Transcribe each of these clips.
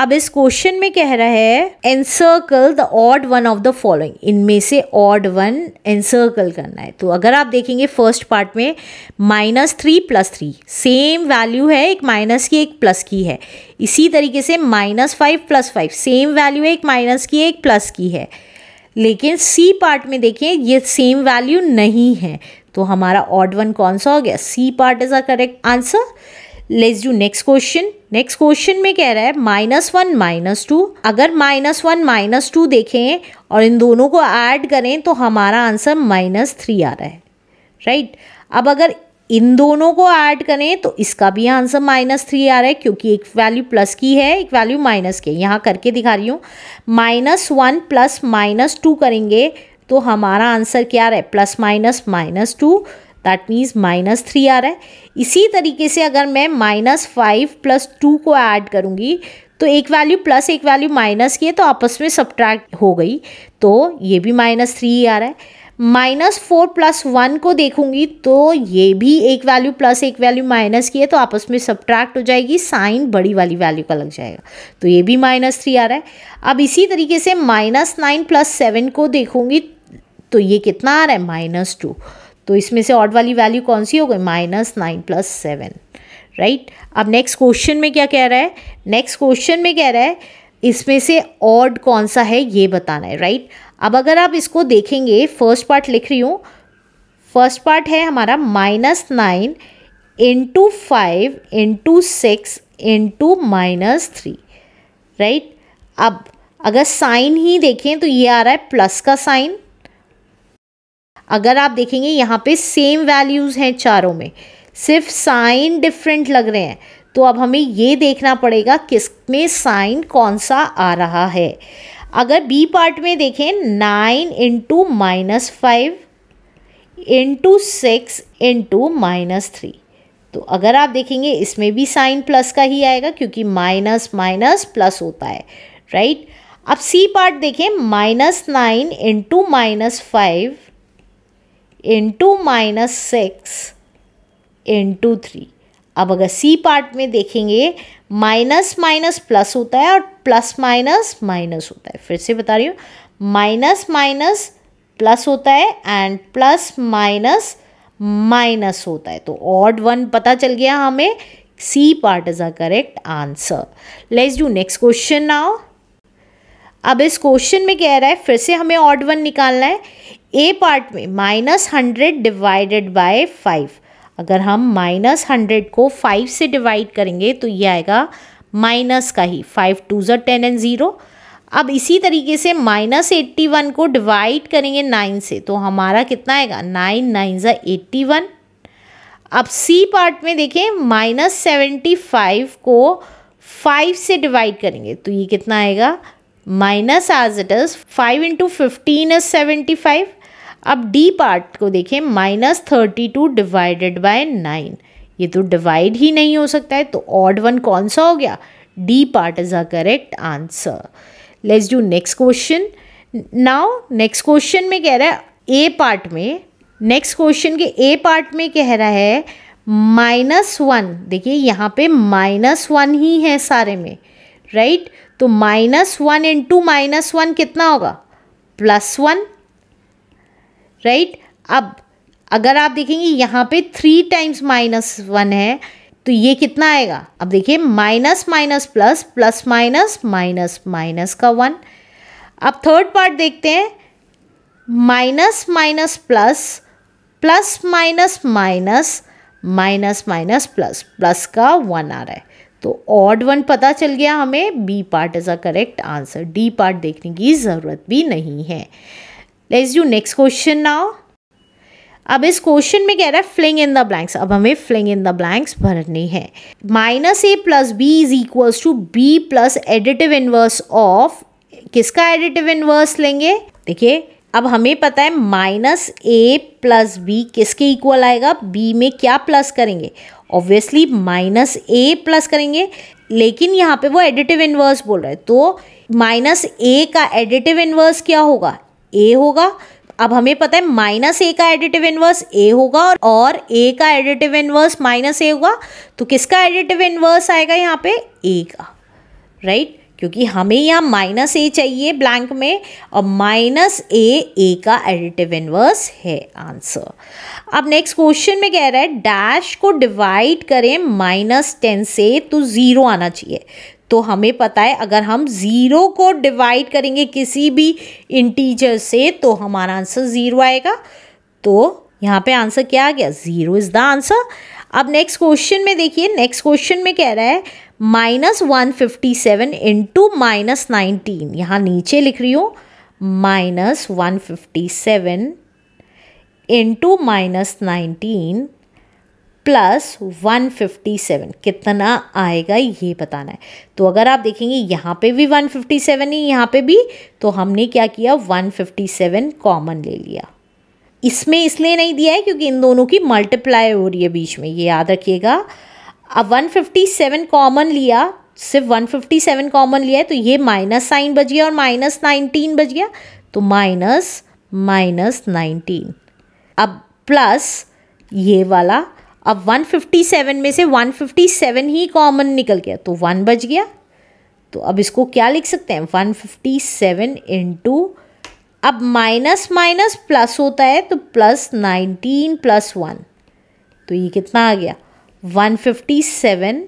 अब इस क्वेश्चन में कह रहा है encircle the odd one of the following इनमें से ऑड वन एनसर्कल करना है तो अगर आप देखेंगे फर्स्ट पार्ट में minus three plus three same value है एक माइनस की एक प्लस की है इसी तरीके से minus five plus five same value है एक माइनस की एक प्लस की है लेकिन सी पार्ट में देखिए ये सेम वैल्यू नहीं है तो हमारा ऑड वन कौन सा हो गया C part is a correct answer let's do next question next question में कह रहा है माइनस वन माइनस टू अगर माइनस वन माइनस टू देखें और इन दोनों को ऐड करें तो हमारा आंसर माइनस थ्री आ रहा है राइट right? अब अगर इन दोनों को ऐड करें तो इसका भी आंसर माइनस थ्री आ रहा है क्योंकि एक वैल्यू प्लस की है एक वैल्यू माइनस की है यहाँ करके दिखा रही हूँ minus one plus minus two करेंगे तो हमारा आंसर क्या रहा है plus minus minus two that means minus three आ रहा है इसी तरीके से अगर मैं माइनस फाइव प्लस टू को ऐड करूँगी तो एक वैल्यू प्लस एक वैल्यू माइनस की है तो आपस में सब्ट्रैक्ट हो गई तो ये भी माइनस थ्री आ रहा है माइनस फोर प्लस वन को देखूंगी तो ये भी एक वैल्यू प्लस एक वैल्यू माइनस की है तो आपस में सब्ट्रैक्ट हो जाएगी साइन बड़ी वाली वैल्यू का लग जाएगा तो ये भी माइनस थ्री आ रहा है अब इसी तरीके से माइनस नाइन प्लस सेवन को देखूंगी तो ये कितना आ रहा है माइनस टू तो इसमें से ऑड वाली वैल्यू कौन सी हो गई minus nine plus seven right अब नेक्स्ट क्वेश्चन में क्या कह रहा है नेक्स्ट क्वेश्चन में कह रहा है इसमें से ऑड कौन सा है ये बताना है राइट अब अगर आप इसको देखेंगे फर्स्ट पार्ट लिख रही हूँ फर्स्ट पार्ट है हमारा minus nine into five into six into minus three right अब अगर साइन ही देखें तो ये आ रहा है प्लस का साइन अगर आप देखेंगे यहाँ पे सेम वैल्यूज़ हैं चारों में सिर्फ साइन डिफरेंट लग रहे हैं तो अब हमें ये देखना पड़ेगा किस में साइन कौन सा आ रहा है अगर बी पार्ट में देखें nine into minus five into six into minus three तो अगर आप देखेंगे इसमें भी साइन प्लस का ही आएगा क्योंकि माइनस माइनस प्लस होता है राइट अब सी पार्ट देखें minus nine into minus five into minus six into three अब अगर सी पार्ट में देखेंगे माइनस माइनस प्लस होता है और प्लस माइनस माइनस होता है फिर से बता रही हूँ माइनस माइनस प्लस होता है एंड प्लस माइनस माइनस होता है तो ऑड वन पता चल गया हमें C part is a correct answer let's do next question now अब इस क्वेश्चन में कह रहा है फिर से हमें ऑड वन निकालना है ए पार्ट में minus hundred divided by five अगर हम माइनस हंड्रेड को फाइव से डिवाइड करेंगे तो ये आएगा माइनस का ही फाइव टू ज़र टेन एंड ज़ीरो अब इसी तरीके से माइनस एट्टी वन को डिवाइड करेंगे नाइन से तो हमारा कितना आएगा नाइन नाइन ज़ा एट्टी वन अब सी पार्ट में देखें माइनस सेवेंटी फाइव को फाइव से डिवाइड करेंगे तो ये कितना आएगा minus as it is five into fifteen is seventy five अब डी पार्ट को देखें minus thirty two divided by nine ये तो डिवाइड ही नहीं हो सकता है तो ऑड वन कौन सा हो गया D part is a correct answer let's do next question now next question में कह रहा है ए पार्ट में नेक्स्ट क्वेश्चन के ए पार्ट में कह रहा है माइनस वन देखिए यहाँ पे माइनस वन ही है सारे में राइट right? तो minus one into minus one कितना होगा प्लस वन राइट अब अगर आप देखेंगे यहाँ पे थ्री टाइम्स माइनस वन है तो ये कितना आएगा अब देखिए minus minus plus plus minus minus minus का वन अब थर्ड पार्ट देखते हैं minus minus plus plus minus minus minus minus plus plus का वन आ रहा है तो ऑड वन पता चल गया हमें B part is a correct answer D part देखने की ज़रूरत भी नहीं है let's you next question now अब इस क्वेश्चन में कह रहा है फ्लिंग इन द ब्लैंक्स अब हमें फ्लिंग इन द ब्लैंक्स भरने हैं minus A plus B is equals to B plus additive inverse of किसका एडिटिव इनवर्स लेंगे देखिए अब हमें पता है माइनस ए प्लस बी किसके इक्वल आएगा बी में क्या प्लस करेंगे ऑब्वियसली माइनस ए प्लस करेंगे लेकिन यहाँ पे वो एडिटिव इन्वर्स बोल रहा है तो माइनस ए का एडिटिव इन्वर्स क्या होगा ए होगा अब हमें पता है माइनस ए का एडिटिव इन्वर्स ए होगा और और ए का एडिटिव इन्वर्स माइनस ए होगा तो किसका एडिटिव इन्वर्स आएगा यहाँ पे ए का राइट क्योंकि हमें यहाँ माइनस ए चाहिए ब्लैंक में और माइनस ए ए का एडिटिव इनवर्स है आंसर अब नेक्स्ट क्वेश्चन में कह रहा है डैश को डिवाइड करें माइनस टेन से तो ज़ीरो आना चाहिए तो हमें पता है अगर हम ज़ीरो को डिवाइड करेंगे किसी भी इंटीजर से तो हमारा आंसर ज़ीरो आएगा तो यहाँ पे आंसर क्या आ गया ज़ीरो इज़ द आंसर अब नेक्स्ट क्वेश्चन में देखिए नेक्स्ट क्वेश्चन में कह रहा है minus one fifty seven into minus nineteen यहाँ नीचे लिख रही हूँ minus one fifty seven into minus nineteen plus one fifty seven कितना आएगा ये बताना है तो अगर आप देखेंगे यहाँ पे भी वन फिफ्टी सेवन ही यहाँ पे भी तो हमने क्या किया वन फिफ्टी सेवन कॉमन ले लिया इसमें इसलिए नहीं दिया है क्योंकि इन दोनों की मल्टीप्लाई हो रही है बीच में ये याद रखिएगा अब 157 कॉमन लिया सिर्फ 157 कॉमन लिया है तो ये माइनस साइन बच गया और माइनस नाइनटीन बच गया तो माइनस माइनस नाइनटीन अब प्लस ये वाला अब 157 में से 157 ही कॉमन निकल गया तो वन बच गया तो अब इसको क्या लिख सकते हैं 157 फिफ्टी सेवन इंटू अब माइनस माइनस प्लस होता है तो प्लस नाइनटीन प्लस वन तो ये कितना आ गया one fifty seven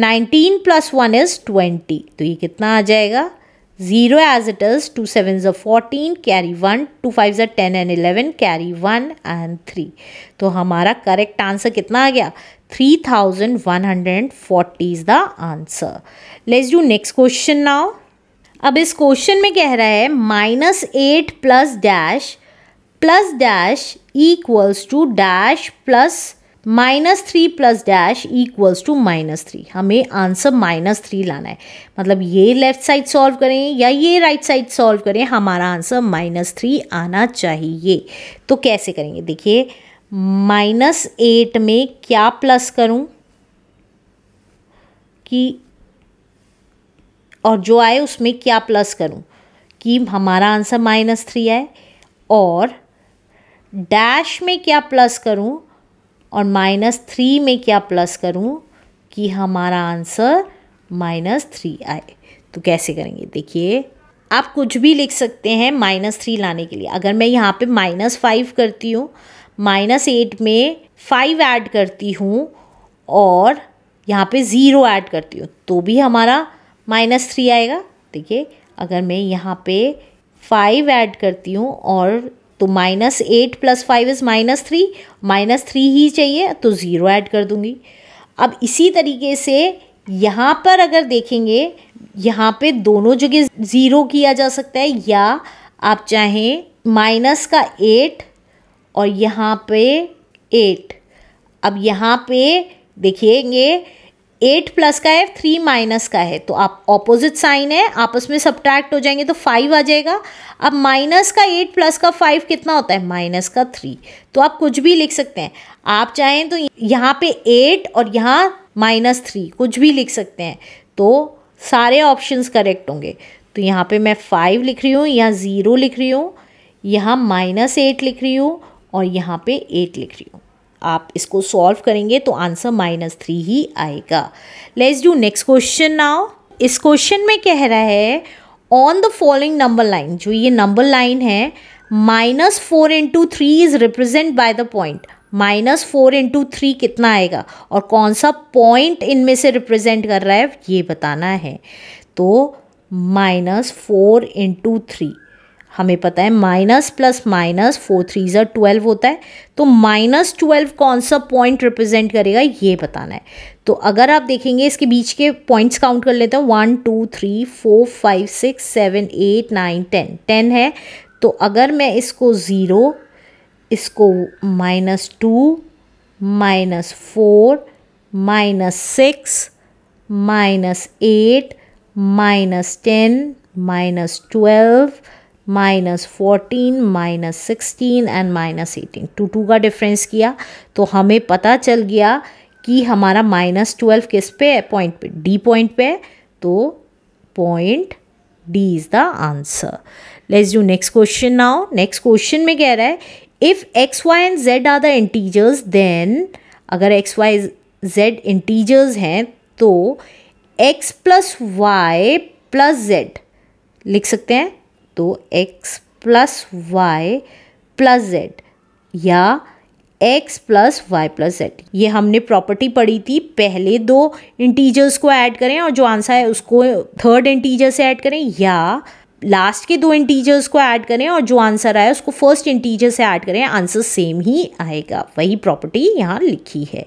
nineteen plus one is twenty तो ये कितना आ जाएगा zero as it is two seven ज fourteen carry one two five ज ten and eleven carry one and three तो हमारा करेक्ट आंसर कितना आ गया three thousand one hundred and forty is the answer let's do next question now अब इस question में कह रहा है minus eight plus dash plus dash equals to dash plus minus three plus dash equals to minus three हमें answer minus three लाना है मतलब ये लेफ्ट साइड सॉल्व करें या ये राइट साइड सॉल्व करें हमारा आंसर माइनस थ्री आना चाहिए तो कैसे करेंगे देखिए माइनस एट में क्या प्लस करूं कि और जो आए उसमें क्या प्लस करूं कि हमारा आंसर माइनस थ्री आए और डैश में क्या प्लस करूं और माइनस थ्री में क्या प्लस करूँ कि हमारा आंसर माइनस थ्री आए तो कैसे करेंगे देखिए आप कुछ भी लिख सकते हैं माइनस थ्री लाने के लिए अगर मैं यहाँ पे माइनस फाइव करती हूँ माइनस एट में फाइव ऐड करती हूँ और यहाँ पे ज़ीरो ऐड करती हूँ तो भी हमारा माइनस थ्री आएगा देखिए अगर मैं यहाँ पे फाइव ऐड करती हूँ और तो minus eight plus five is minus three minus three ही चाहिए तो ज़ीरो ऐड कर दूंगी अब इसी तरीके से यहाँ पर अगर देखेंगे यहाँ पे दोनों जगह ज़ीरो किया जा सकता है या आप चाहें माइनस का एट और यहाँ पे एट अब यहाँ पे देखेंगे एट प्लस का है थ्री माइनस का है तो आप ऑपोजिट साइन है आपस में सब्ट्रैक्ट हो जाएंगे तो फाइव आ जाएगा अब माइनस का एट प्लस का फाइव कितना होता है माइनस का थ्री तो आप कुछ भी लिख सकते हैं आप चाहें तो यहाँ पे एट और यहाँ माइनस थ्री कुछ भी लिख सकते हैं तो सारे ऑप्शंस करेक्ट होंगे तो यहाँ पे मैं फाइव लिख रही हूँ यहाँ ज़ीरो लिख रही हूँ यहाँ माइनस एट लिख रही हूँ और यहाँ पे एट लिख रही हूँ आप इसको सॉल्व करेंगे तो आंसर माइनस थ्री ही आएगा let's do next question now इस क्वेश्चन में कह रहा है on the following number line जो ये नंबर लाइन है minus four into three is represent by the point minus four into three कितना आएगा और कौन सा पॉइंट इनमें से रिप्रेजेंट कर रहा है ये बताना है तो माइनस फोर इंटू थ्री हमें पता है minus plus minus four three ज़र ट्वेल्व होता है तो माइनस ट्वेल्व कौन सा पॉइंट रिप्रेजेंट करेगा ये बताना है तो अगर आप देखेंगे इसके बीच के पॉइंट्स काउंट कर लेते हैं one two three four five six seven eight nine ten ten है तो अगर मैं इसको ज़ीरो इसको minus two minus four minus six minus eight minus ten minus twelve minus fourteen minus sixteen and minus eighteen two two का difference किया तो हमें पता चल गया कि हमारा माइनस ट्वेल्व किस पे है पॉइंट पे डी पॉइंट पे तो point D is the answer let's do next question now next question में कह रहा है if X Y and Z are the integers then अगर एक्स वाई जेड इंटीजर्स हैं तो X plus Y plus Z लिख सकते हैं तो x plus Y plus Z या x plus Y plus Z ये हमने प्रॉपर्टी पढ़ी थी पहले दो इंटीजर्स को ऐड करें और जो आंसर है उसको थर्ड इंटीजर से ऐड करें या लास्ट के दो इंटीजर्स को ऐड करें और जो आंसर आया उसको फर्स्ट इंटीजर से ऐड करें आंसर सेम ही आएगा वही प्रॉपर्टी यहाँ लिखी है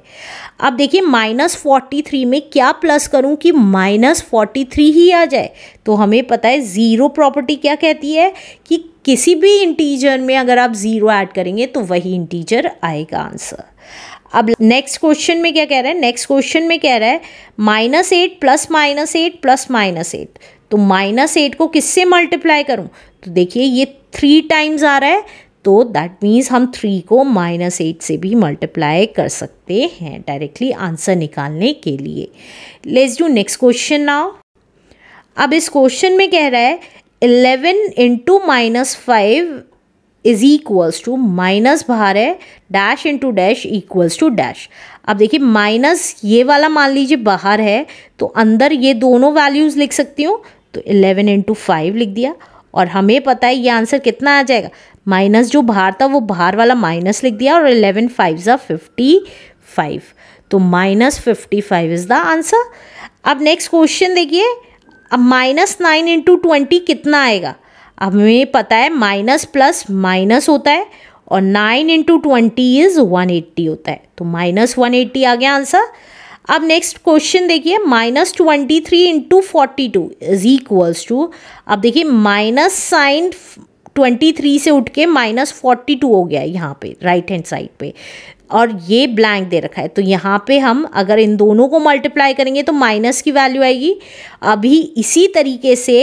अब देखिए माइनस फोर्टी थ्री में क्या प्लस करूँ कि माइनस फोर्टी थ्री ही आ जाए तो हमें पता है ज़ीरो प्रॉपर्टी क्या कहती है कि किसी भी इंटीजर में अगर आप ज़ीरो ऐड करेंगे तो वही इंटीजर आएगा आंसर अब नेक्स्ट क्वेश्चन में क्या कह रहा है नेक्स्ट क्वेश्चन में कह रहा है minus eight plus minus eight plus minus eight तो माइनस एट को किससे मल्टीप्लाई करूं तो देखिए ये थ्री टाइम्स आ रहा है तो दैट मीन्स हम थ्री को माइनस एट से भी मल्टीप्लाई कर सकते हैं डायरेक्टली आंसर निकालने के लिए let's do next question now अब इस क्वेश्चन में कह रहा है eleven into minus five is equals to minus बाहर है dash into dash equals to dash अब देखिए माइनस ये वाला मान लीजिए बाहर है तो अंदर ये दोनों वैल्यूज़ लिख सकती हूँ तो इलेवन इंटू फाइव लिख दिया और हमें पता है ये आंसर कितना आ जाएगा माइनस जो बाहर था वो बाहर वाला माइनस लिख दिया और इलेवन फाइव ज़ा फिफ्टी फाइव तो minus fifty five is the answer अब नेक्स्ट क्वेश्चन देखिए अब माइनस नाइन इंटू ट्वेंटी कितना आएगा अब हमें पता है माइनस प्लस माइनस होता है और nine into twenty is one eighty होता है तो माइनस वन एट्टी आ गया आंसर अब नेक्स्ट क्वेश्चन देखिए minus twenty three into forty two is equals to अब देखिए माइनस साइन ट्वेंटी थ्री से उठ के माइनस फोर्टी टू हो गया यहाँ पे राइट हैंड साइड पे और ये ब्लैंक दे रखा है तो यहाँ पे हम अगर इन दोनों को मल्टीप्लाई करेंगे तो माइनस की वैल्यू आएगी अभी इसी तरीके से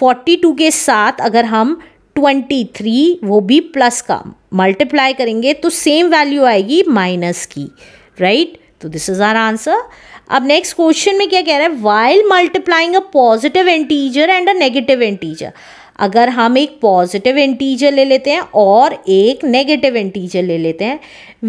फोर्टी टू के साथ अगर हम ट्वेंटी थ्री वो भी प्लस का मल्टीप्लाई करेंगे तो सेम वैल्यू आएगी माइनस की राइट right? तो दिस इज आर आंसर अब नेक्स्ट क्वेश्चन में क्या कह रहा है while multiplying a positive integer and a negative integer अगर हम एक पॉजिटिव इंटीजर ले लेते हैं और एक नेगेटिव इंटीजर ले लेते हैं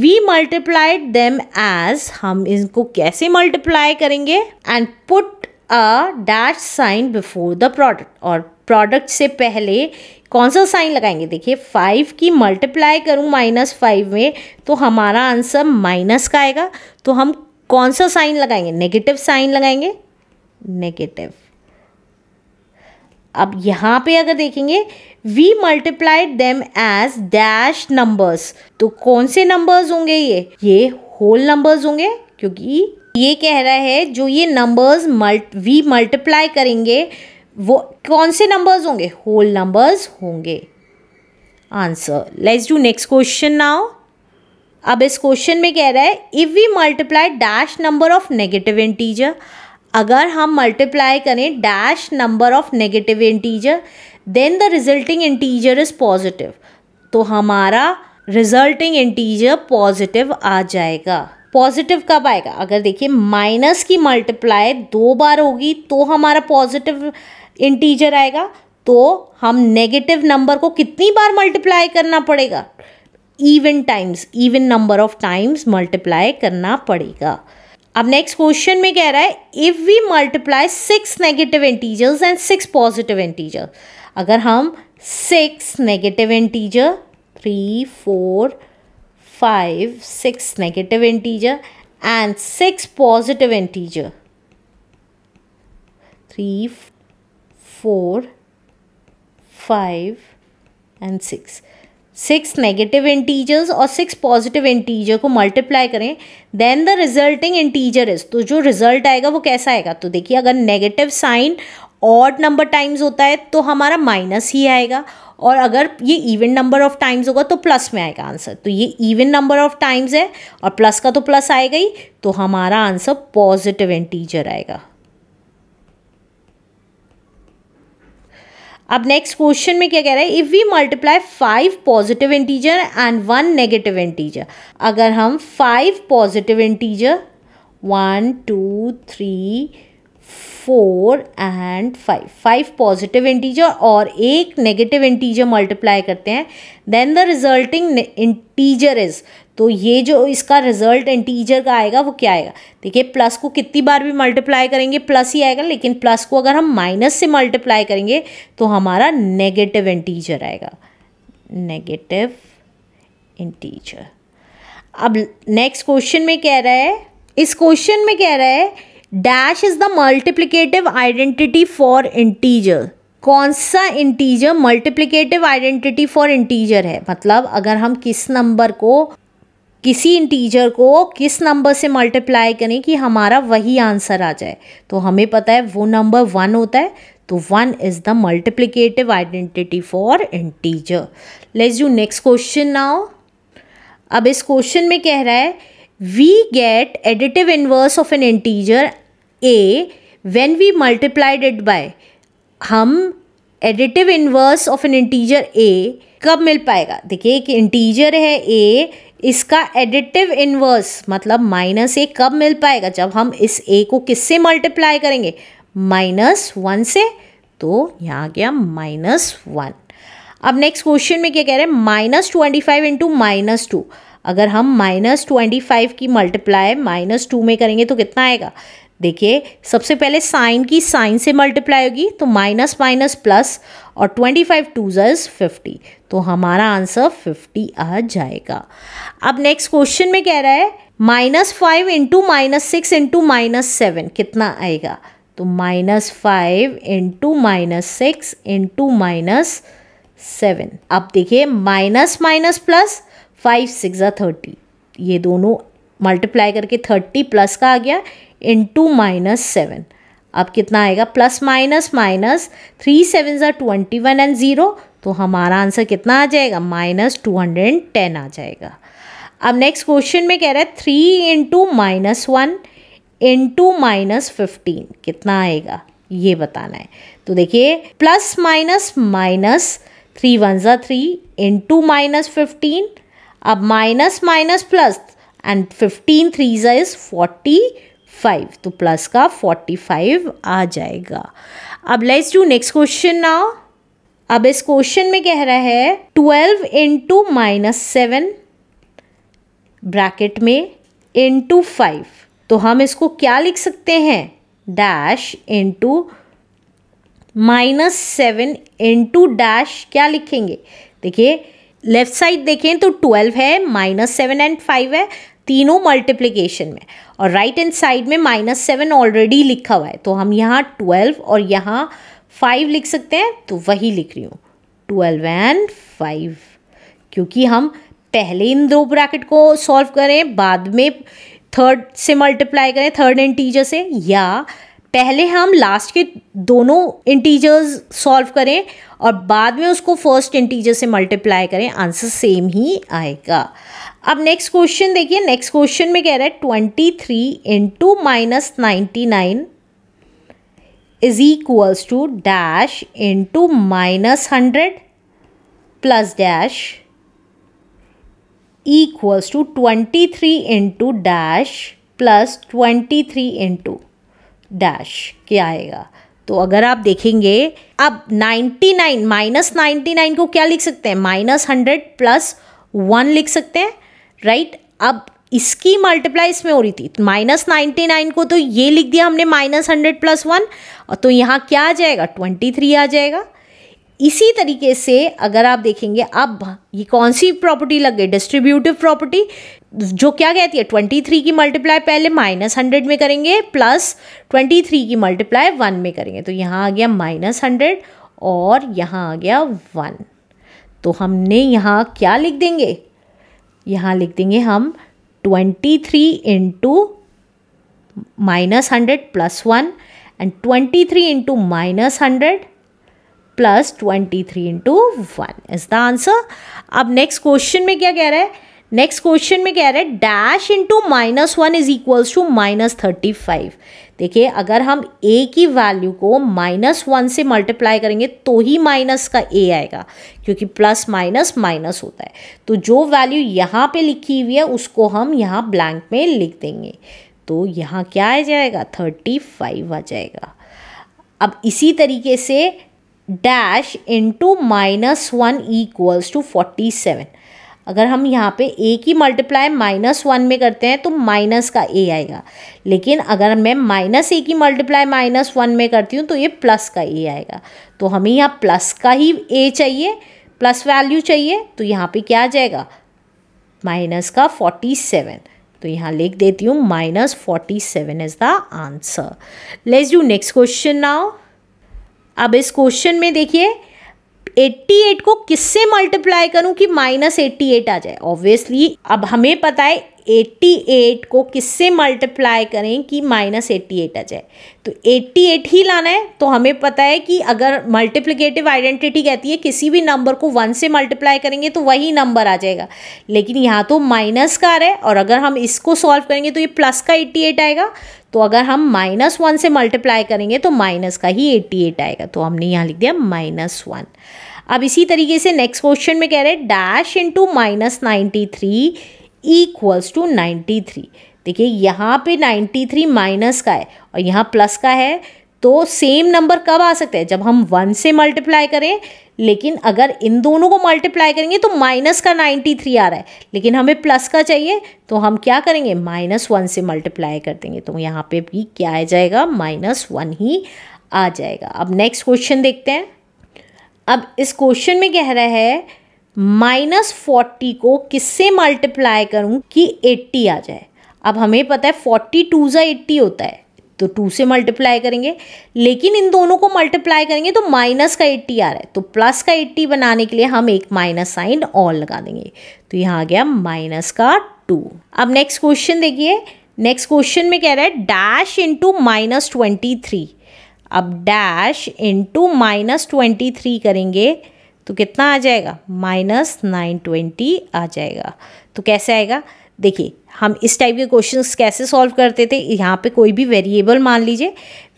वी मल्टीप्लाइड देम एज हम इनको कैसे मल्टीप्लाई करेंगे and put a dash sign before the product और प्रोडक्ट से पहले कौन सा साइन लगाएंगे देखिए फाइव की मल्टीप्लाई करूँ माइनस फाइव में तो हमारा आंसर माइनस का आएगा तो हम कौन सा साइन लगाएंगे नेगेटिव साइन लगाएंगे नेगेटिव अब यहाँ पे अगर देखेंगे we multiplied them as dash numbers तो कौन से नंबर्स होंगे ये ये होल नंबर्स होंगे क्योंकि ये कह रहा है जो ये नंबर्स मल्ट वी मल्टीप्लाई करेंगे वो कौन से नंबर्स होंगे होल नंबर्स होंगे answer let's do next question now अब इस क्वेश्चन में कह रहा है if we multiply dash number of negative integer अगर हम मल्टीप्लाई करें dash number of negative integer then the resulting integer is positive तो हमारा रिजल्टिंग इंटीजर पॉजिटिव आ जाएगा पॉजिटिव कब आएगा अगर देखिए माइनस की मल्टीप्लाई दो बार होगी तो हमारा पॉजिटिव इंटीजर आएगा तो हम नेगेटिव नंबर को कितनी बार मल्टीप्लाई करना पड़ेगा even times even number of times multiply करना पड़ेगा अब नेक्स्ट क्वेश्चन में कह रहा है if we multiply six negative integers and six positive integer अगर हम six negative integer three four 5, 6 negative integer and 6 positive integer. 3, 4, 5 and 6. Six negative integers और सिक्स पॉजिटिव इंटीजर को मल्टीप्लाई करें then the resulting integer is तो जो result आएगा वो कैसा आएगा तो देखिए अगर negative sign odd number times होता है तो हमारा माइनस ही आएगा और अगर ये इवन नंबर ऑफ टाइम्स होगा तो प्लस में आएगा आंसर तो ये इवन नंबर ऑफ टाइम्स है और प्लस का तो प्लस आएगा ही तो हमारा आंसर पॉजिटिव इंटीजर आएगा अब नेक्स्ट क्वेश्चन में क्या कह रहा है if we multiply five positive integer and one negative integer अगर हम five positive integer one two three four and five five positive integer और एक नेगेटिव इंटीजर मल्टीप्लाई करते हैं then the resulting integer is तो ये जो इसका रिजल्ट इंटीजर का आएगा वो क्या आएगा देखिए प्लस को कितनी बार भी मल्टीप्लाई करेंगे प्लस ही आएगा लेकिन प्लस को अगर हम माइनस से मल्टीप्लाई करेंगे तो हमारा नेगेटिव इंटीजर आएगा नेगेटिव इंटीजर अब नेक्स्ट क्वेश्चन में कह रहा है इस क्वेश्चन में कह रहा है dash is the multiplicative identity for integer कौन सा integer multiplicative identity for integer है मतलब अगर हम किस नंबर को किसी इंटीजर को किस नंबर से मल्टीप्लाई करें कि हमारा वही आंसर आ जाए तो हमें पता है वो नंबर वन होता है तो one is the multiplicative identity for integer let's do next question now अब इस क्वेश्चन में कह रहा है we get additive inverse of an integer a when we multiplied it by हम additive inverse of an integer A कब मिल पाएगा देखिए एक इंटीजर है ए इसका एडिटिव इन्वर्स मतलब माइनस ए कब मिल पाएगा जब हम इस ए को किससे मल्टीप्लाई करेंगे माइनस वन से तो यहाँ आ गया माइनस वन अब नेक्स्ट क्वेश्चन में क्या कह रहे हैं minus twenty five into minus two अगर हम माइनस ट्वेंटी फाइव की मल्टीप्लाई माइनस टू में करेंगे तो कितना आएगा देखिए सबसे पहले साइन की साइन से मल्टीप्लाई होगी तो माइनस माइनस प्लस और ट्वेंटी फाइव टू जर्स फिफ्टी तो हमारा आंसर फिफ्टी आ जाएगा अब नेक्स्ट क्वेश्चन में कह रहा है minus five into minus six into minus seven कितना आएगा तो minus five into minus six into minus seven अब देखिए minus minus plus five six या थर्टी ये दोनों मल्टीप्लाई करके थर्टी प्लस का आ गया इंटू माइनस सेवन अब कितना आएगा plus minus minus three seven ज़ा ट्वेंटी वन एंड ज़ीरो तो हमारा आंसर कितना आ जाएगा minus two hundred and ten आ जाएगा अब नेक्स्ट क्वेश्चन में कह रहा है three into minus one into minus fifteen कितना आएगा ये बताना है तो देखिए plus minus minus three one ज़ा थ्री इंटू माइनस फिफ्टीन अब minus minus plus and fifteen three is forty five तो प्लस का फोर्टी फाइव आ जाएगा अब let's do next question now अब इस क्वेश्चन में कह रहा है twelve into minus seven bracket में इंटू फाइव तो हम इसको क्या लिख सकते हैं dash into minus seven into dash क्या लिखेंगे देखिए लेफ्ट साइड देखें तो ट्वेल्व है माइनस सेवन एंड फाइव है तीनों मल्टीप्लिकेशन में और राइट एंड साइड में माइनस सेवन ऑलरेडी लिखा हुआ है तो हम यहाँ ट्वेल्व और यहाँ फाइव लिख सकते हैं तो वही लिख रही हूँ ट्वेल्व एंड फाइव क्योंकि हम पहले इन दो ब्रैकेट को सॉल्व करें बाद में थर्ड से मल्टीप्लाई करें थर्ड एंड टीजर से या पहले हम लास्ट के दोनों इंटीजर्स सॉल्व करें और बाद में उसको फर्स्ट इंटीजर से मल्टीप्लाई करें आंसर सेम ही आएगा अब नेक्स्ट क्वेश्चन देखिए नेक्स्ट क्वेश्चन में कह रहा है twenty three into minus ninety nine is equals to dash into minus hundred plus dash equals to twenty three into dash plus twenty three into dash के आएगा तो अगर आप देखेंगे अब 99 माइनस नाइन्टी को क्या लिख सकते हैं माइनस हंड्रेड प्लस वन लिख सकते हैं राइट अब इसकी मल्टीप्लाई इसमें हो रही थी माइनस नाइन्टी नाइन को तो ये लिख दिया हमने माइनस हंड्रेड प्लस वन तो यहाँ क्या आ जाएगा ट्वेंटी थ्री आ जाएगा इसी तरीके से अगर आप देखेंगे अब ये कौन सी प्रॉपर्टी लग गई डिस्ट्रीब्यूटिव प्रॉपर्टी जो क्या कहती है ट्वेंटी थ्री की मल्टीप्लाई पहले माइनस हंड्रेड में करेंगे प्लस ट्वेंटी थ्री की मल्टीप्लाई वन में करेंगे तो यहाँ आ गया माइनस हंड्रेड और यहाँ आ गया वन तो हमने यहाँ क्या लिख देंगे यहाँ लिख देंगे हम twenty three into minus hundred plus one and twenty three into minus hundred plus twenty three into one is the answer अब नेक्स्ट क्वेश्चन में क्या कह रहा है नेक्स्ट क्वेश्चन में कह रहे हैं dash into minus one is equals to minus thirty five देखिए अगर हम ए की वैल्यू को माइनस वन से मल्टीप्लाई करेंगे तो ही माइनस का ए आएगा क्योंकि प्लस माइनस माइनस होता है तो जो वैल्यू यहाँ पे लिखी हुई है उसको हम यहाँ ब्लैंक में लिख देंगे तो यहाँ क्या आ जाएगा थर्टी फाइव आ जाएगा अब इसी तरीके से dash into minus one equals to forty seven अगर हम यहाँ पे ए की मल्टीप्लाई माइनस वन में करते हैं तो माइनस का ए आएगा लेकिन अगर मैं माइनस ए की मल्टीप्लाई माइनस वन में करती हूँ तो ये प्लस का ए आएगा तो हमें यहाँ प्लस का ही ए चाहिए प्लस वैल्यू चाहिए तो यहाँ पे क्या आ जाएगा माइनस का फोर्टी सेवन तो यहाँ लिख देती हूँ minus forty seven is the answer let's do next question now अब इस क्वेश्चन में देखिए 88 को किससे मल्टीप्लाई करूं कि माइनस एट्टी आ जाए ऑब्वियसली अब हमें पता है 88 को किससे मल्टीप्लाई करें कि माइनस एट्टी आ जाए तो 88 ही लाना है तो हमें पता है कि अगर मल्टीप्लिकेटिव आइडेंटिटी कहती है किसी भी नंबर को वन से मल्टीप्लाई करेंगे तो वही नंबर आ जाएगा लेकिन यहाँ तो माइनस का आ रहा है और अगर हम इसको सॉल्व करेंगे तो ये प्लस का 88 आएगा तो अगर हम माइनस वन से मल्टीप्लाई करेंगे तो माइनस का ही एट्टी आएगा तो हमने यहाँ लिख दिया माइनस वन अब इसी तरीके से नेक्स्ट क्वेश्चन में कह रहे हैं dash into minus ninety three equals to ninety three देखिए यहाँ पे नाइन्टी थ्री माइनस का है और यहाँ प्लस का है तो सेम नंबर कब आ सकता है जब हम वन से मल्टीप्लाई करें लेकिन अगर इन दोनों को मल्टीप्लाई करेंगे तो माइनस का नाइन्टी थ्री आ रहा है लेकिन हमें प्लस का चाहिए तो हम क्या करेंगे माइनस वन से मल्टीप्लाई कर देंगे तो यहाँ पे भी क्या आ जाएगा माइनस वन ही आ जाएगा अब नेक्स्ट क्वेश्चन देखते हैं अब इस क्वेश्चन में कह रहा है माइनस फोर्टी को किससे मल्टीप्लाई करूं कि एट्टी आ जाए अब हमें पता है फोर्टी टू ज़ा एट्टी होता है तो टू से मल्टीप्लाई करेंगे लेकिन इन दोनों को मल्टीप्लाई करेंगे तो माइनस का एट्टी आ रहा है तो प्लस का एट्टी बनाने के लिए हम एक माइनस साइन और लगा देंगे तो यहाँ आ गया माइनस का टू अब नेक्स्ट क्वेश्चन देखिए नेक्स्ट क्वेश्चन में कह रहा है dash into minus twenty three अब dash into minus twenty three करेंगे तो कितना आ जाएगा माइनस नाइन ट्वेंटी आ जाएगा तो कैसे आएगा देखिए हम इस टाइप के क्वेश्चंस कैसे सॉल्व करते थे यहाँ पे कोई भी वेरिएबल मान लीजिए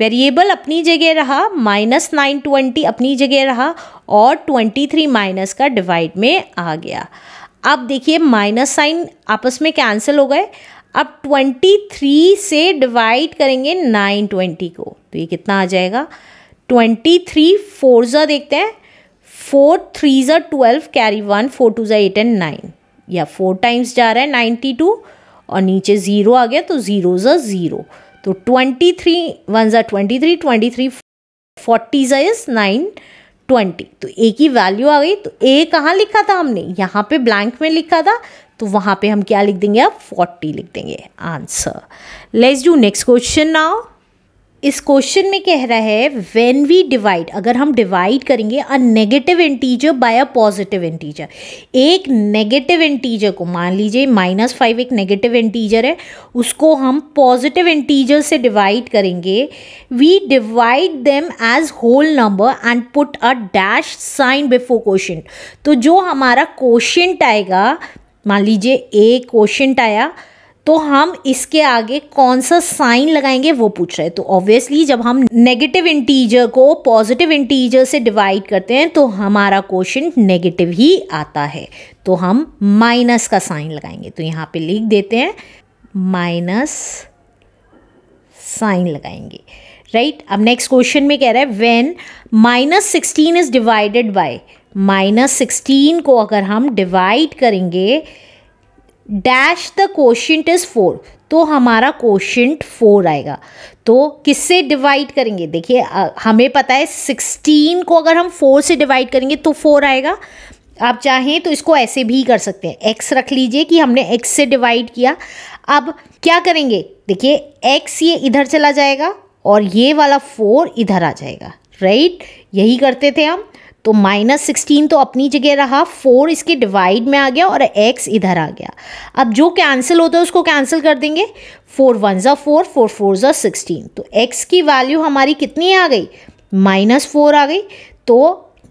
वेरिएबल अपनी जगह रहा माइनस नाइन ट्वेंटी अपनी जगह रहा और ट्वेंटी थ्री माइनस का डिवाइड में आ गया अब देखिए माइनस साइन आपस में कैंसिल हो गए अब 23 से डिवाइड करेंगे 920 को तो ये कितना आ जाएगा 23 थ्री फोर ज़ा देखते हैं फोर थ्री ज़ा twelve carry one four two ज़ा एट एंड नाइन या फोर टाइम्स जा रहा है नाइन्टी टू और नीचे ज़ीरो आ गया तो ज़ीरो ज़ा ज़ीरो तो ट्वेंटी थ्री वन ज़ा twenty three twenty three forty ज़ा इज़ नाइन ट्वेंटी तो ए की वैल्यू आ गई तो ए कहाँ लिखा था हमने यहाँ पे ब्लैंक में लिखा था तो वहाँ पे हम क्या लिख देंगे आप फोर्टी लिख देंगे answer let's do next question now इस क्वेश्चन में कह रहा है व्हेन वी डिवाइड अगर हम डिवाइड करेंगे a negative integer by a positive integer एक नेगेटिव इंटीजर को मान लीजिए माइनस फाइव एक नेगेटिव इंटीजर है उसको हम पॉजिटिव इंटीजर से डिवाइड करेंगे we divide them as whole number and put a dash sign before question तो जो हमारा क्वेश्चन आएगा मान लीजिए ए क्वेश्चन आया तो हम इसके आगे कौन सा साइन लगाएंगे वो पूछ रहे हैं तो ऑब्वियसली जब हम नेगेटिव इंटीजर को पॉजिटिव इंटीजर से डिवाइड करते हैं तो हमारा क्वेश्चन नेगेटिव ही आता है तो हम माइनस का साइन लगाएंगे तो यहाँ पे लिख देते हैं माइनस साइन लगाएंगे राइट right? अब नेक्स्ट क्वेश्चन में कह रहा है when minus sixteen is divided by minus sixteen को अगर हम डिवाइड करेंगे dash the quotient is four तो हमारा कोशंट फोर आएगा तो किससे डिवाइड करेंगे देखिए हमें पता है सिक्सटीन को अगर हम फोर से डिवाइड करेंगे तो फोर आएगा आप चाहें तो इसको ऐसे भी कर सकते हैं एक्स रख लीजिए कि हमने एक्स से डिवाइड किया अब क्या करेंगे देखिए एक्स ये इधर चला जाएगा और ये वाला फोर इधर आ जाएगा राइट यही करते थे हम तो माइनस सिक्सटीन तो अपनी जगह रहा फोर इसके डिवाइड में आ गया और एक्स इधर आ गया अब जो कैंसिल होता है उसको कैंसिल कर देंगे फोर वन ज़ा फोर फोर फोर ज़ा सिक्सटीन तो एक्स की वैल्यू हमारी कितनी आ गई माइनस फोर आ गई तो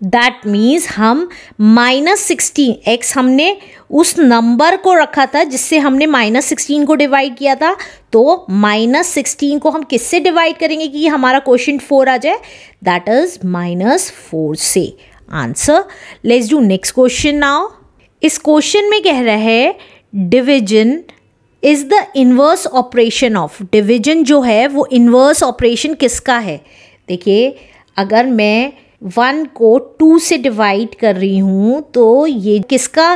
दैट मीन्स हम माइनस सिक्सटीन एक्स हमने उस नंबर को रखा था जिससे हमने माइनस सिक्सटीन को डिवाइड किया था तो माइनस सिक्सटीन को हम किससे डिवाइड करेंगे कि हमारा क्वेश्चन फोर आ जाए दैट इज माइनस फोर से answer let's do next question now इस क्वेश्चन में कह रहा है division is the inverse operation of division जो है वो इन्वर्स ऑपरेशन किसका है देखिए अगर मैं वन को टू से डिवाइड कर रही हूँ तो ये किसका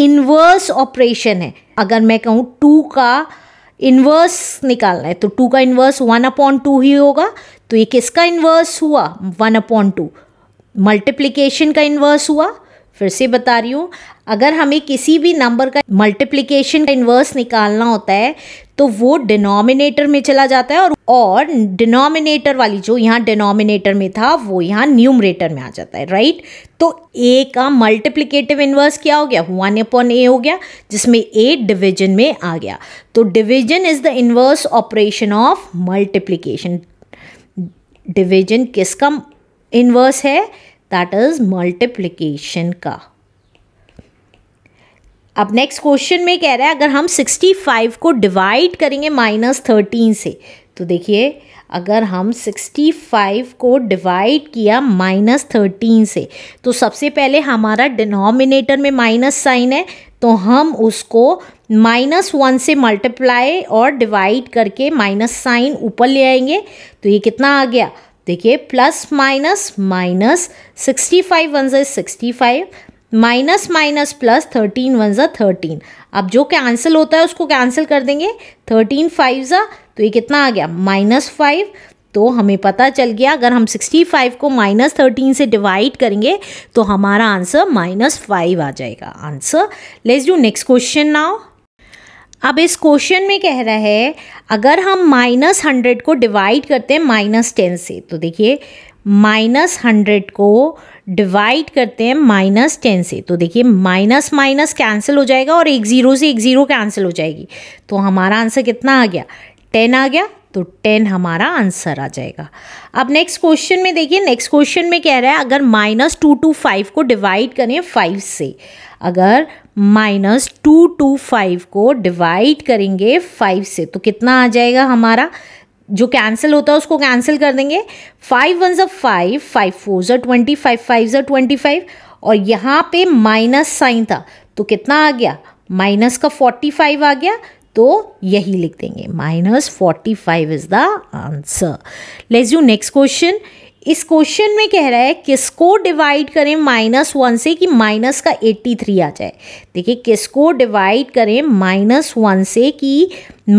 इन्वर्स ऑपरेशन है अगर मैं कहूँ टू का इन्वर्स निकालना है तो टू का इन्वर्स वन अपॉन टू ही होगा तो ये किसका इन्वर्स हुआ वन अपॉन टू मल्टीप्लीकेशन का इन्वर्स हुआ फिर से बता रही हूँ अगर हमें किसी भी नंबर का मल्टीप्लिकेशन का इन्वर्स निकालना होता है तो वो डिनोमिनेटर में चला जाता है और और डिनोमिनेटर वाली जो यहाँ डिनोमिनेटर में था वो यहाँ न्यूमरेटर में आ जाता है राइट तो ए का मल्टीप्लिकेटिव इन्वर्स क्या हो गया वन अपॉन ए हो गया जिसमें ए डिवीजन में आ गया तो division is the inverse operation of multiplication division किसका इन्वर्स है दैट इज़ मल्टीप्लीकेशन का अब नेक्स्ट क्वेश्चन में कह रहा है अगर हम 65 को डिवाइड करेंगे माइनस थर्टीन से तो देखिए अगर हम 65 को डिवाइड किया माइनस थर्टीन से तो सबसे पहले हमारा डिनोमिनेटर में माइनस साइन है तो हम उसको माइनस वन से मल्टीप्लाई और डिवाइड करके माइनस साइन ऊपर ले आएंगे तो ये कितना आ गया देखिए plus minus minus sixty five one ज़ा sixty five minus minus plus thirteen one ज़ा थर्टीन अब जो कैंसिल होता है उसको कैंसिल कर देंगे थर्टीन फाइव ज़ा तो ये कितना आ गया माइनस फाइव तो हमें पता चल गया अगर हम सिक्सटी फाइव को माइनस थर्टीन से डिवाइड करेंगे तो हमारा आंसर माइनस फाइव आ जाएगा answer let's do next question now अब इस क्वेश्चन में कह रहा है अगर हम माइनस हंड्रेड को डिवाइड करते हैं माइनस टेन से तो देखिए माइनस हंड्रेड को डिवाइड करते हैं माइनस टेन से तो देखिए माइनस माइनस कैंसिल हो जाएगा और एक ज़ीरो से एक ज़ीरो कैंसिल हो जाएगी तो हमारा आंसर कितना आ गया टेन आ गया तो टेन हमारा आंसर आ जाएगा अब नेक्स्ट क्वेश्चन में देखिए नेक्स्ट क्वेश्चन में कह रहा है अगर माइनस टू टू फाइव को डिवाइड करें फाइव से अगर माइनस टू टू फाइव को डिवाइड करेंगे फाइव से तो कितना आ जाएगा हमारा जो कैंसिल होता है उसको कैंसिल कर देंगे फाइव वन जो फाइव फाइव फोर जो ट्वेंटी फाइव फाइव जो ट्वेंटी फाइव और यहाँ पे माइनस साइन था तो कितना आ गया माइनस का फोर्टी फाइव आ गया तो यही लिख देंगे minus forty five is the answer let's you next question इस क्वेश्चन में कह रहा है किसको डिवाइड करें माइनस वन से कि माइनस का एट्टी थ्री आ जाए देखिए किसको डिवाइड करें माइनस वन से कि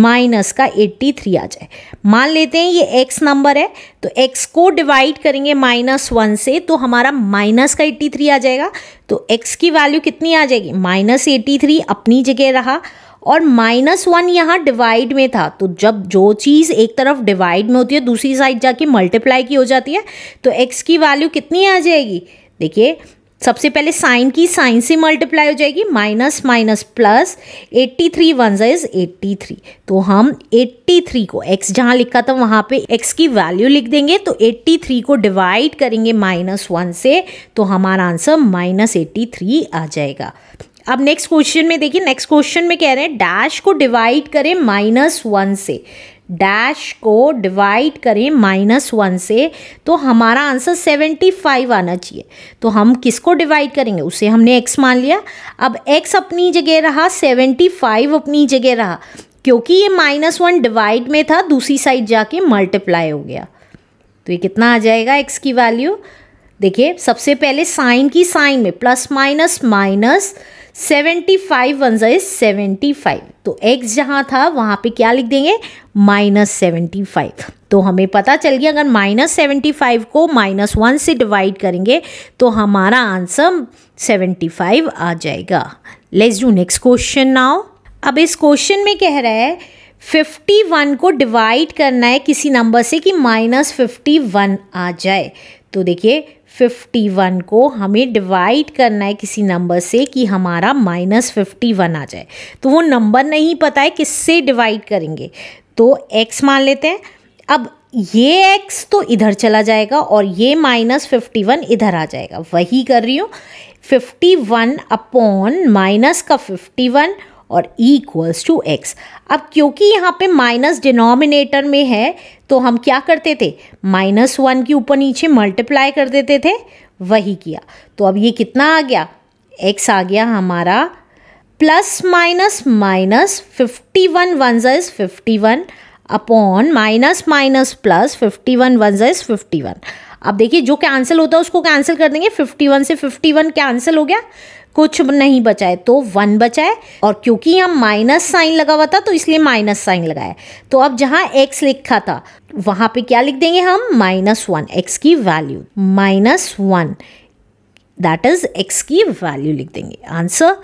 माइनस का एट्टी थ्री आ जाए मान लेते हैं ये एक्स नंबर है तो एक्स को डिवाइड करेंगे माइनस वन से तो हमारा माइनस का एट्टी थ्री आ जाएगा तो एक्स की वैल्यू कितनी आ जाएगी माइनस एट्टी थ्री अपनी जगह रहा और माइनस वन यहाँ डिवाइड में था तो जब जो चीज़ एक तरफ डिवाइड में होती है दूसरी साइड जाके मल्टीप्लाई की हो जाती है तो एक्स की वैल्यू कितनी आ जाएगी देखिए सबसे पहले साइन की साइन से मल्टीप्लाई हो जाएगी minus minus plus eighty three one is eighty three तो हम एट्टी थ्री को एक्स जहाँ लिखा था वहाँ पे एक्स की वैल्यू लिख देंगे तो एट्टी थ्री को डिवाइड करेंगे माइनस वन से तो हमारा आंसर माइनस एट्टी थ्री आ जाएगा अब नेक्स्ट क्वेश्चन में देखिए नेक्स्ट क्वेश्चन में कह रहे हैं डैश को डिवाइड करें माइनस वन से डैश को डिवाइड करें माइनस वन से तो हमारा आंसर सेवेंटी फाइव आना चाहिए तो हम किसको डिवाइड करेंगे उसे हमने एक्स मान लिया अब एक्स अपनी जगह रहा सेवेंटी फाइव अपनी जगह रहा क्योंकि ये माइनस वन डिवाइड में था दूसरी साइड जाके मल्टीप्लाई हो गया तो ये कितना आ जाएगा एक्स की वैल्यू देखिए सबसे पहले साइन की साइन में plus minus minus seventy five one जो इज सेवेंटी फाइव तो एक्स जहाँ था वहाँ पे क्या लिख देंगे माइनस सेवेंटी फाइव तो हमें पता चल गया अगर माइनस सेवेंटी फाइव को माइनस वन से डिवाइड करेंगे तो हमारा आंसर सेवेंटी फाइव आ जाएगा let's do next question now अब इस क्वेश्चन में कह रहा है फिफ्टी वन को डिवाइड करना है किसी नंबर से कि माइनस फिफ्टी वन आ जाए तो देखिए 51 को हमें डिवाइड करना है किसी नंबर से कि हमारा माइनस फिफ्टी वन आ जाए तो वो नंबर नहीं पता है किससे डिवाइड करेंगे तो एक्स मान लेते हैं अब ये एक्स तो इधर चला जाएगा और ये माइनस फिफ्टी वन इधर आ जाएगा वही कर रही हूँ फिफ्टी वन अपॉन माइनस का फिफ्टी वन और इक्वल्स टू एक्स अब क्योंकि यहाँ पे माइनस डिनोमिनेटर में है तो हम क्या करते थे माइनस वन के ऊपर नीचे मल्टीप्लाई कर देते थे वही किया तो अब ये कितना आ गया एक्स आ गया हमारा plus minus minus fifty one one जैस fifty one upon minus minus plus fifty one one जैस फिफ्टी वन अब देखिए जो कैंसिल होता है उसको कैंसिल कर देंगे फिफ्टी वन से फिफ्टी वन कैंसिल हो गया कुछ नहीं बचा है तो वन बचा है और क्योंकि यहाँ माइनस साइन लगा हुआ था तो इसलिए माइनस साइन लगाया तो अब जहाँ एक्स लिखा था वहाँ पे क्या लिख देंगे हम माइनस वन एक्स की value minus one that is x की वैल्यू लिख देंगे आंसर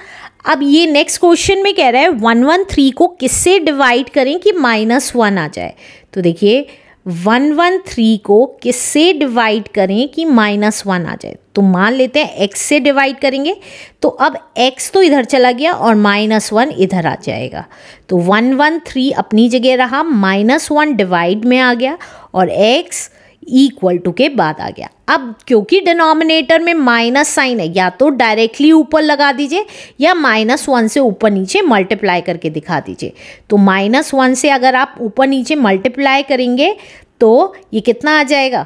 अब ये नेक्स्ट क्वेश्चन में कह रहा है वन वन थ्री को किससे डिवाइड करें कि माइनस वन आ जाए तो देखिए वन वन थ्री को किससे डिवाइड करें कि माइनस वन आ जाए तो मान लेते हैं एक्स से डिवाइड करेंगे तो अब एक्स तो इधर चला गया और माइनस वन इधर आ जाएगा तो वन वन थ्री अपनी जगह रहा माइनस वन डिवाइड में आ गया और एक्स इक्वल टू के बाद आ गया अब क्योंकि डिनोमिनेटर में माइनस साइन है या तो डायरेक्टली ऊपर लगा दीजिए या माइनस वन से ऊपर नीचे मल्टीप्लाई करके दिखा दीजिए तो माइनस वन से अगर आप ऊपर नीचे मल्टीप्लाई करेंगे तो ये कितना आ जाएगा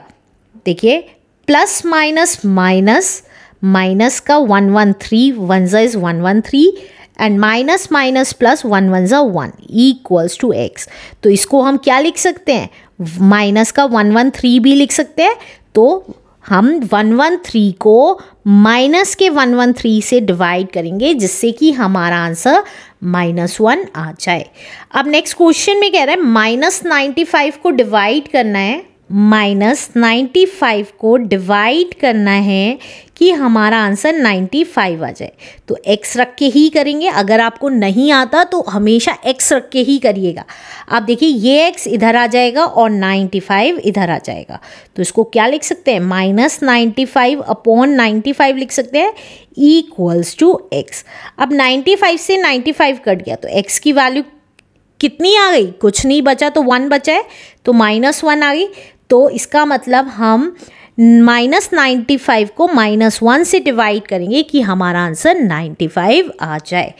देखिए प्लस माइनस माइनस माइनस का वन वन थ्री वन ज़ा is one one three and minus minus plus one one ज़ा वन इक्वल्स टू एक्स तो इसको हम क्या लिख सकते हैं माइनस का वन वन थ्री भी लिख सकते हैं तो हम वन वन थ्री को माइनस के वन वन थ्री से डिवाइड करेंगे जिससे कि हमारा आंसर माइनस वन आ जाए अब नेक्स्ट क्वेश्चन में कह रहा है माइनस नाइन्टी फाइव को डिवाइड करना है माइनस नाइन्टी फाइव को डिवाइड करना है कि हमारा आंसर नाइन्टी फाइव आ जाए तो एक्स रख के ही करेंगे अगर आपको नहीं आता तो हमेशा एक्स रख के ही करिएगा आप देखिए ये एक्स इधर आ जाएगा और नाइन्टी फाइव इधर आ जाएगा तो इसको क्या लिख सकते हैं minus ninety five upon ninety five लिख सकते हैं इक्वल्स टू एक्स अब नाइन्टी फाइव से नाइन्टी फाइव कट गया तो एक्स की वैल्यू कितनी आ गई कुछ नहीं बचा तो वन बचा है तो माइनस वन आ गई तो इसका मतलब हम माइनस नाइन्टी फाइव को माइनस वन से डिवाइड करेंगे कि हमारा आंसर नाइन्टी फाइव आ जाए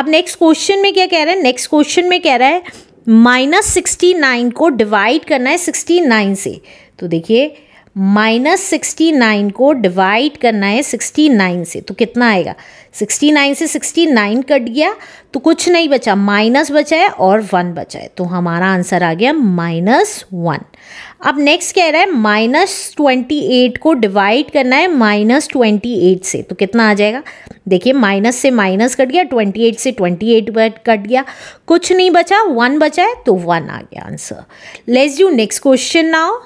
अब नेक्स्ट क्वेश्चन में क्या कह रहा है नेक्स्ट क्वेश्चन में कह रहा है माइनस सिक्सटी नाइन को डिवाइड करना है सिक्सटी नाइन से तो देखिए माइनस सिक्सटी नाइन को डिवाइड करना है सिक्सटी नाइन से तो कितना आएगा सिक्सटी नाइन से सिक्सटी नाइन कट गया तो कुछ नहीं बचा माइनस बचा है और वन बचा है तो हमारा आंसर आ गया माइनस वन अब नेक्स्ट कह रहा है माइनस ट्वेंटी एट को डिवाइड करना है माइनस ट्वेंटी एट से तो कितना आ जाएगा देखिए माइनस से माइनस कट गया ट्वेंटी एट से ट्वेंटी एट कट गया कुछ नहीं बचा वन बचा है तो वन आ गया answer let's do next question now